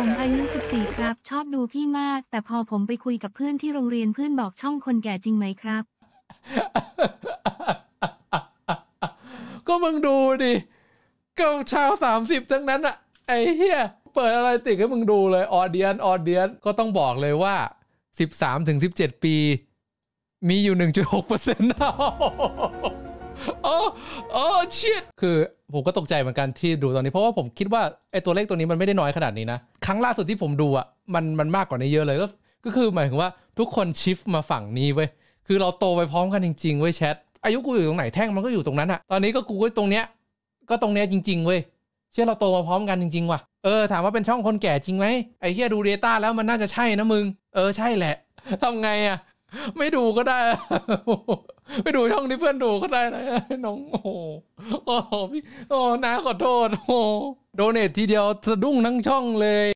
ผมอายุ14ครับชอบดูพี่มาก แต่พอผมไปคุยกับเพื่อนที่โรงเรียนเพื่อนบอกช่องคนแก่จริงไหมครับ ก็มึงดูดิก็ชาว 30 ทั้งนั้นอะไอ้เหี้ยเปิดอะไรติดให้มึงดูเลยออเดียน ออเดียน ก็ต้องบอกเลยว่า 13ถึง17 ปี มีอยู่ 1.6%เปอร์เซ็นต์โอ้โอ้ชิตคือผมก็ตกใจเหมือนกันที่ดูตอนนี้ เพราะว่าผมคิดว่าไอ้ตัวเลขตัวนี้มันไม่ได้น้อยขนาดนี้นะครั้งล่าสุดที่ผมดูอ่ะมันมันมากกว่านี้เยอะเลยก็ก็คือหมายถึงว่าทุกคนชิฟมาฝั่งนี้เว้ยคือเราโตไปพร้อมกันจริงๆเว้ยแชทอายุกูอยู่ตรงไหนแท่งมันก็อยู่ตรงนั้นอะตอนนี้ก็กูก็ตรงเนี้ยก็ตรงเนี้ยจริงๆเว้ยเชื่อเราโตมาพร้อมกันจริงๆว่ะ เออถามว่าเป็นช่องคนแก่จริงไหมไอ้เฮียดูเดต้าแล้วมันน่าจะใช่นะมึงเออใช่แหละ ทำไงอะไม่ดูก็ได้ไม่ดูช่องที่เพื่อนดูก็ได้นะน้องโอ้โอ้พี่โอ้นะขอโทษโอ้โดเนททีเดียวสะดุ้งทั้งช่องเลย